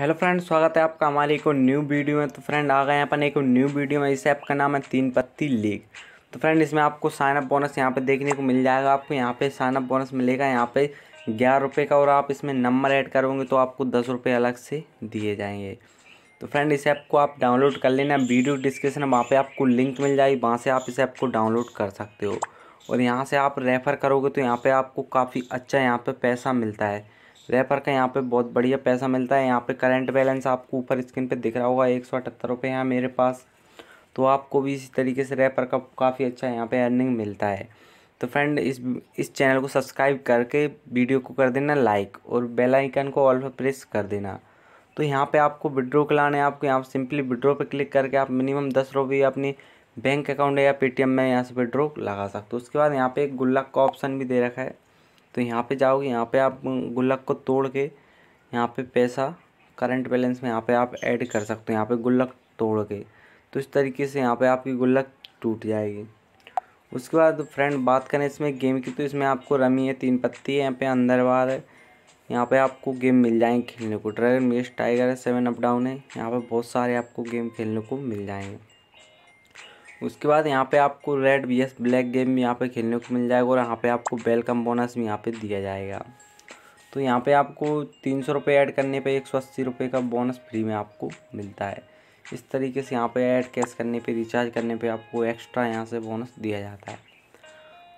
hello friend स्वागत है आपका हमारे एक न्यू वीडियो में तो फ्रेंड आ गए अपन एक न्यू वीडियो में इस ऐप का नाम है तीन पत्ती लीग तो फ्रेंड इसमें आपको साइनअप बोनस यहाँ पे देखने को मिल जाएगा आपको यहाँ पे साइनअप बोनस मिलेगा यहाँ पे ग्यारह रुपये का और आप इसमें नंबर ऐड करोगे तो आपको दस रुपये अलग से दिए जाएंगे तो फ्रेंड इस ऐप को आप डाउनलोड कर लेना वीडियो डिस्क्रिप्शन वहाँ पर आपको लिंक मिल जाएगी वहाँ से आप इस ऐप को डाउनलोड कर सकते हो और यहाँ से आप रेफ़र करोगे तो यहाँ पर आपको काफ़ी अच्छा यहाँ पर पैसा मिलता है रैपर का यहाँ पे बहुत बढ़िया पैसा मिलता है यहाँ पे करंट बैलेंस आपको ऊपर स्क्रीन पे दिख रहा होगा एक सौ अठहत्तर रुपये यहाँ मेरे पास तो आपको भी इसी तरीके से रैपर का काफ़ी अच्छा यहाँ पे अर्निंग मिलता है तो फ्रेंड इस इस चैनल को सब्सक्राइब करके वीडियो को कर देना लाइक और बेल आइकन को ऑल पर प्रेस कर देना तो यहाँ पर आपको विड्रो लाना है आपको यहाँ सिंपली विड्रो पर क्लिक करके आप मिनिमम दस रुपये अपनी बैंक अकाउंट या पेटीएम में यहाँ से विड्रो लगा सकते हो उसके बाद यहाँ पर एक गुल्लक का ऑप्शन भी दे रखा है तो यहाँ पे जाओगे यहाँ पे आप गुल्लक को तोड़ के यहाँ पे पैसा करंट बैलेंस में यहाँ पे आप ऐड कर सकते हो यहाँ पे गुल्लक तोड़ के तो इस तरीके से यहाँ पे आपकी गुल्लक टूट जाएगी उसके बाद फ्रेंड बात करें इसमें गेम की तो इसमें आपको रमी है तीन पत्ती है यहाँ पे अंदर बार है यहाँ पर आपको गेम मिल जाएंगे खेलने को ड्रैगन मेस टाइगर है सेवन अप डाउन है यहाँ पर बहुत सारे आपको गेम खेलने को मिल जाएंगे उसके बाद यहाँ पे आपको red V S black game भी यहाँ पे खेलने को मिल जाएगा और यहाँ पे आपको वेलकम बोनस भी यहाँ पे दिया जाएगा तो यहाँ पे आपको तीन सौ रुपये ऐड करने पे एक सौ अस्सी रुपये का बोनस फ्री में आपको मिलता है इस तरीके से यहाँ पे ऐड कैश करने पे रिचार्ज करने पे आपको एक्स्ट्रा यहाँ से बोनस दिया जाता है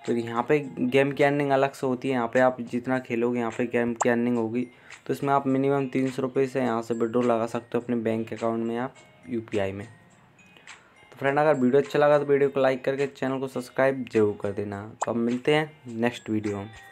तो यहाँ पे गेम की अर्निंग अलग से होती है यहाँ पे आप जितना खेलोगे यहाँ पे गेम की अर्निंग होगी तो इसमें आप मिनिमम तीन सौ रुपये से यहाँ से विड्रो लगा सकते हो अपने बैंक अकाउंट में आप यू में तो फ्रेंड अगर वीडियो अच्छा लगा तो वीडियो को लाइक करके चैनल को सब्सक्राइब जरूर कर देना तो अब मिलते हैं नेक्स्ट वीडियो में